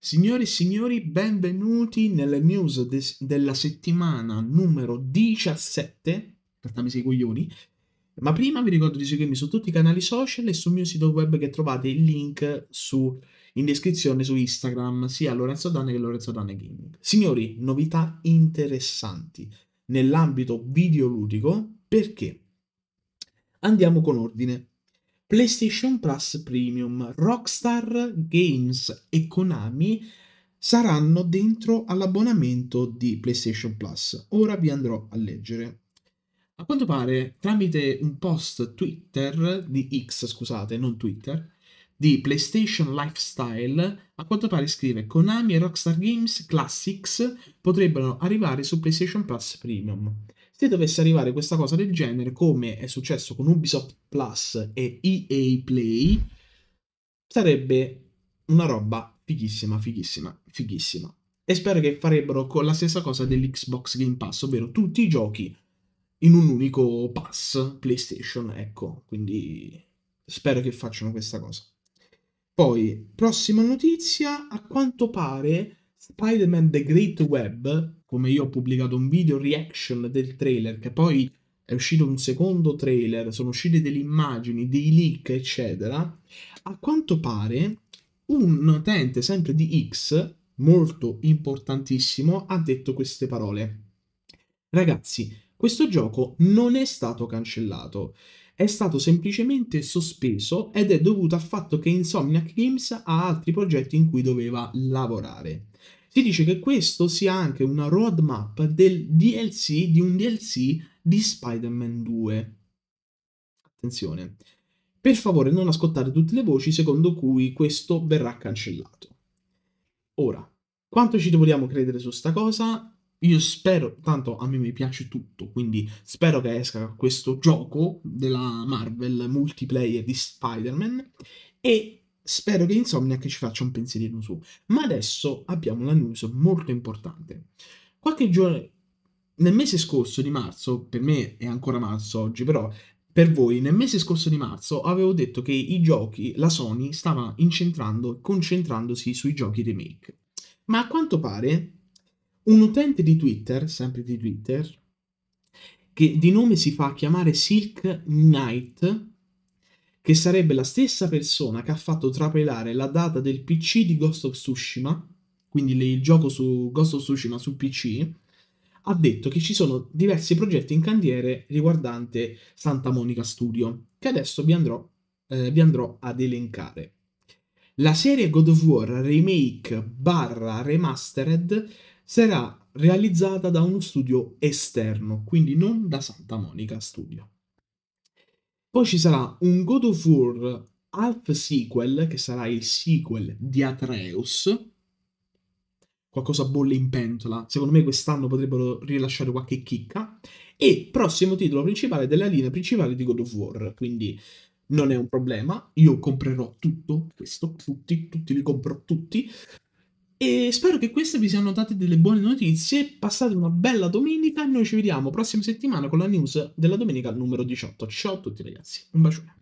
Signori e signori, benvenuti nelle news de- della settimana numero 17. Cartami sei coglioni. Ma prima vi ricordo di seguirmi su tutti i canali social e sul mio sito web che trovate il link su, in descrizione su Instagram, sia Lorenzo Danne che Lorenzo Danne Gaming. Signori, novità interessanti nell'ambito videoludico perché andiamo con ordine. PlayStation Plus Premium, Rockstar Games e Konami saranno dentro all'abbonamento di PlayStation Plus. Ora vi andrò a leggere. A quanto pare, tramite un post Twitter di X, scusate, non Twitter, di PlayStation Lifestyle, a quanto pare scrive Konami e Rockstar Games Classics potrebbero arrivare su PlayStation Plus Premium se dovesse arrivare questa cosa del genere, come è successo con Ubisoft Plus e EA Play, sarebbe una roba fighissima, fighissima, fighissima. E spero che farebbero con la stessa cosa dell'Xbox Game Pass, ovvero tutti i giochi in un unico pass PlayStation, ecco, quindi spero che facciano questa cosa. Poi, prossima notizia, a quanto pare Spider-Man The Great Web, come io ho pubblicato un video reaction del trailer, che poi è uscito un secondo trailer, sono uscite delle immagini, dei leak, eccetera, a quanto pare un utente sempre di X, molto importantissimo, ha detto queste parole. Ragazzi, questo gioco non è stato cancellato, è stato semplicemente sospeso ed è dovuto al fatto che Insomniac Games ha altri progetti in cui doveva lavorare si dice che questo sia anche una roadmap del DLC, di un DLC di Spider-Man 2. Attenzione. Per favore non ascoltare tutte le voci secondo cui questo verrà cancellato. Ora, quanto ci dobbiamo credere su sta cosa? Io spero, tanto a me mi piace tutto, quindi spero che esca questo gioco della Marvel multiplayer di Spider-Man e Spero che Insomniac ci faccia un pensierino su. Ma adesso abbiamo una news molto importante. Qualche giorno, nel mese scorso di marzo, per me è ancora marzo oggi, però per voi, nel mese scorso di marzo avevo detto che i giochi, la Sony stava incentrando, concentrandosi sui giochi remake. Ma a quanto pare un utente di Twitter, sempre di Twitter, che di nome si fa chiamare Silk Knight, che sarebbe la stessa persona che ha fatto trapelare la data del PC di Ghost of Tsushima, quindi il gioco su Ghost of Tsushima su PC, ha detto che ci sono diversi progetti in cantiere riguardante Santa Monica Studio, che adesso vi andrò, eh, vi andrò ad elencare. La serie God of War Remake barra Remastered sarà realizzata da uno studio esterno, quindi non da Santa Monica Studio. Poi ci sarà un God of War half sequel, che sarà il sequel di Atreus. Qualcosa bolle in pentola. Secondo me quest'anno potrebbero rilasciare qualche chicca. E prossimo titolo principale della linea principale di God of War. Quindi non è un problema. Io comprerò tutto questo, tutti, tutti li compro tutti. E spero che queste vi siano date delle buone notizie. Passate una bella domenica e noi ci vediamo prossima settimana con la news della domenica numero 18. Ciao a tutti ragazzi, un bacione.